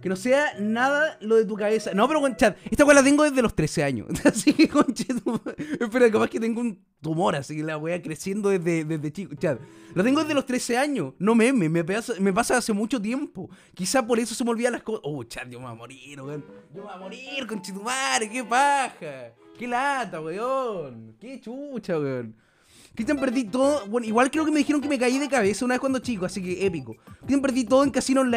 Que no sea nada lo de tu cabeza. No, pero, chat, esta weá la tengo desde los 13 años. Así que, conchetumar espera, capaz que tengo un tumor, así que la weá creciendo desde, desde chico. Chat, la tengo desde los 13 años. No meme me, pasa, hace mucho tiempo. Quizá por eso se me olvidan las cosas. Oh, chat, yo me voy a morir, weón. Yo me voy a morir, conchetumare, qué paja. Qué lata, weón. Qué chucha, weón. Cristian, perdí todo. Bueno, igual creo que me dijeron que me caí de cabeza una vez cuando chico, así que épico. Cristian, perdí todo en Casino Online.